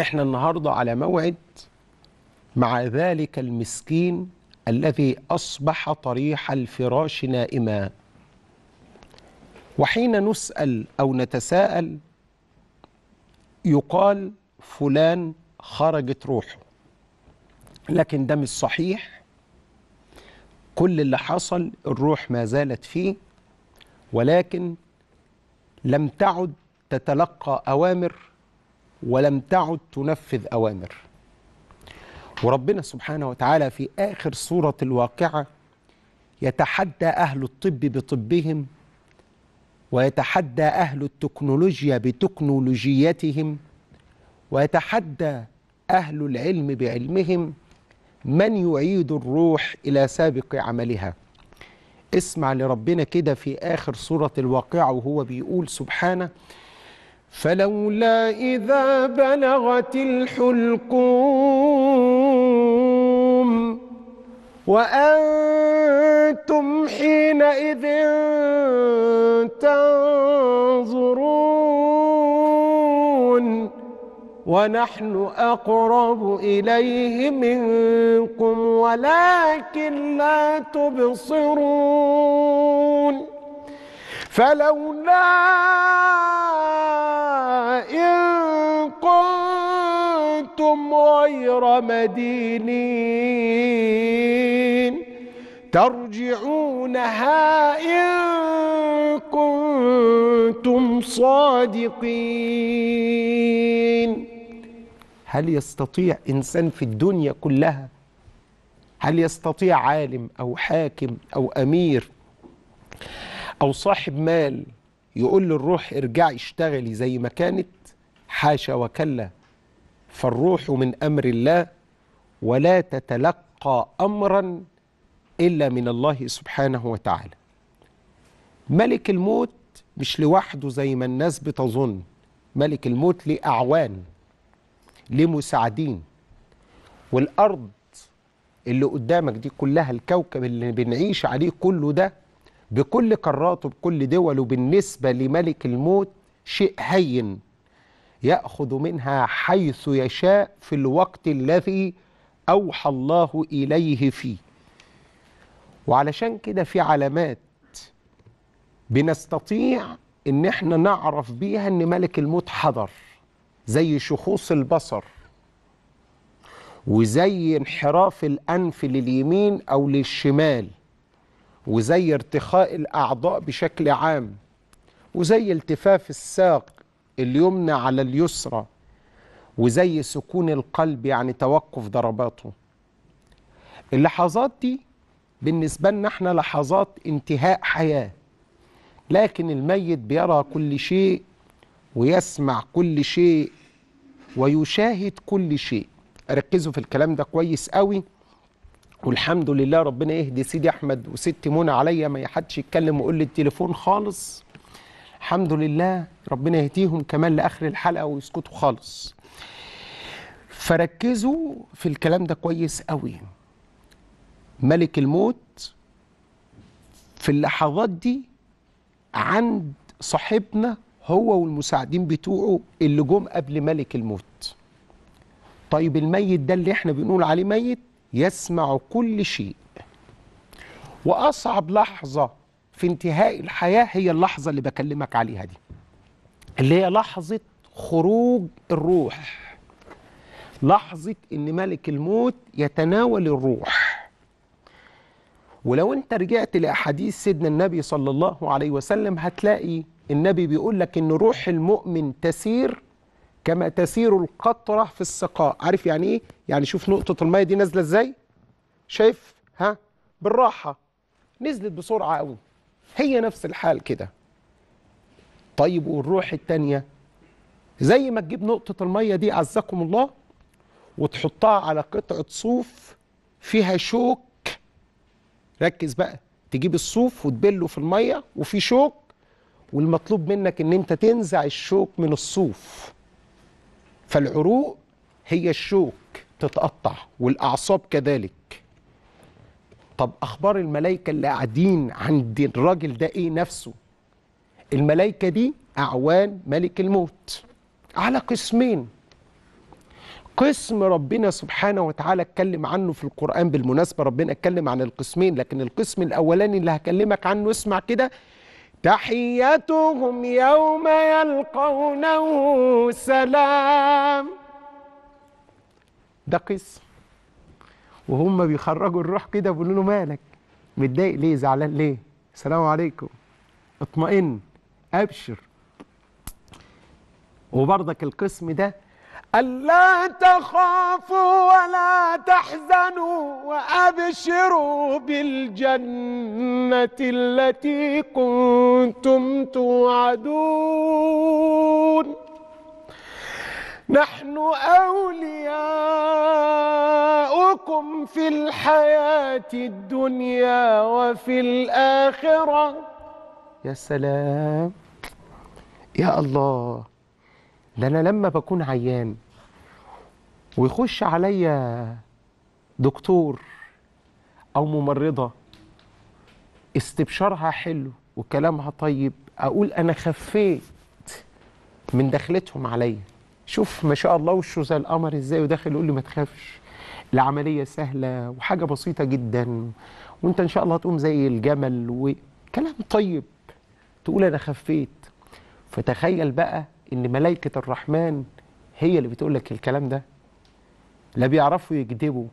احنا النهارده على موعد مع ذلك المسكين الذي اصبح طريح الفراش نائما وحين نسال او نتساءل يقال فلان خرجت روحه لكن ده مش صحيح كل اللي حصل الروح ما زالت فيه ولكن لم تعد تتلقى اوامر ولم تعد تنفذ أوامر وربنا سبحانه وتعالى في آخر سورة الواقعة يتحدى أهل الطب بطبهم ويتحدى أهل التكنولوجيا بتكنولوجيتهم ويتحدى أهل العلم بعلمهم من يعيد الروح إلى سابق عملها اسمع لربنا كده في آخر سورة الواقعة وهو بيقول سبحانه فلولا إذا بلغت الحلقوم وأنتم حينئذ تنظرون ونحن أقرب إليه منكم ولكن لا تبصرون فلولا كنتم غير مدينين ترجعونها إن كنتم صادقين هل يستطيع إنسان في الدنيا كلها هل يستطيع عالم أو حاكم أو أمير أو صاحب مال يقول للروح ارجعي اشتغلي زي ما كانت حاشا وكلا فالروح من أمر الله ولا تتلقى أمرا إلا من الله سبحانه وتعالى ملك الموت مش لوحده زي ما الناس بتظن ملك الموت لاعوان أعوان مساعدين والأرض اللي قدامك دي كلها الكوكب اللي بنعيش عليه كله ده بكل قاراته بكل دوله بالنسبة لملك الموت شيء هين يأخذ منها حيث يشاء في الوقت الذي أوحى الله إليه فيه وعلشان كده في علامات بنستطيع ان احنا نعرف بيها ان ملك الموت حضر زي شخوص البصر وزي انحراف الانف لليمين او للشمال وزي ارتخاء الاعضاء بشكل عام وزي التفاف الساق اليمنى على اليسرى وزي سكون القلب يعني توقف ضرباته اللحظات دي بالنسبة لنا احنا لحظات انتهاء حياة لكن الميت بيرى كل شيء ويسمع كل شيء ويشاهد كل شيء ركزوا في الكلام ده كويس قوي والحمد لله ربنا يهدي سيدي احمد وستي منى عليا ما حدش يتكلم ويقول لي التليفون خالص الحمد لله ربنا يهديهم كمان لاخر الحلقه ويسكتوا خالص فركزوا في الكلام ده كويس قوي ملك الموت في اللحظات دي عند صاحبنا هو والمساعدين بتوعه اللي جم قبل ملك الموت طيب الميت ده اللي احنا بنقول عليه ميت يسمع كل شيء واصعب لحظه في انتهاء الحياة هي اللحظة اللي بكلمك عليها دي اللي هي لحظة خروج الروح لحظة إن ملك الموت يتناول الروح ولو أنت رجعت لأحاديث سيدنا النبي صلى الله عليه وسلم هتلاقي النبي بيقول لك إن روح المؤمن تسير كما تسير القطرة في السقاء عارف يعني إيه؟ يعني شوف نقطة المية دي نازلة إزاي؟ شايف؟ ها؟ بالراحة نزلت بسرعة قوي هي نفس الحال كده طيب والروح التانية زي ما تجيب نقطة المية دي عزكم الله وتحطها على قطعة صوف فيها شوك ركز بقى تجيب الصوف وتبله في المية وفي شوك والمطلوب منك ان انت تنزع الشوك من الصوف فالعروق هي الشوك تتقطع والأعصاب كذلك طب اخبار الملائكه اللي قاعدين عند الراجل ده ايه نفسه الملائكه دي اعوان ملك الموت على قسمين قسم ربنا سبحانه وتعالى اتكلم عنه في القرآن بالمناسبة ربنا اتكلم عن القسمين لكن القسم الأولاني اللي هكلمك عنه اسمع كده تحيتهم يوم يلقونه سلام ده قسم وهم بيخرجوا الروح كده بيقولوا له مالك متضايق ليه زعلان ليه السلام عليكم اطمئن ابشر وبرضك القسم ده ألا تخافوا ولا تحزنوا وأبشروا بالجنة التي كنتم توعدون نحن أولياء يبلوكم في الحياة الدنيا وفي الآخرة يا سلام يا الله ده أنا لما بكون عيان ويخش عليا دكتور أو ممرضة استبشارها حلو وكلامها طيب أقول أنا خفيت من دخلتهم عليا شوف ما شاء الله وشه زي القمر ازاي وداخل يقول لي ما تخافش العمليه سهله وحاجه بسيطه جدا وانت ان شاء الله هتقوم زي الجمل وكلام طيب تقول انا خفيت فتخيل بقى ان ملائكه الرحمن هي اللي بتقول لك الكلام ده لا بيعرفوا يكذبوا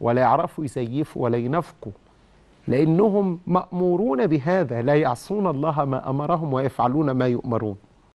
ولا يعرفوا يزيفوا ولا ينافقوا لانهم مامورون بهذا لا يعصون الله ما امرهم ويفعلون ما يؤمرون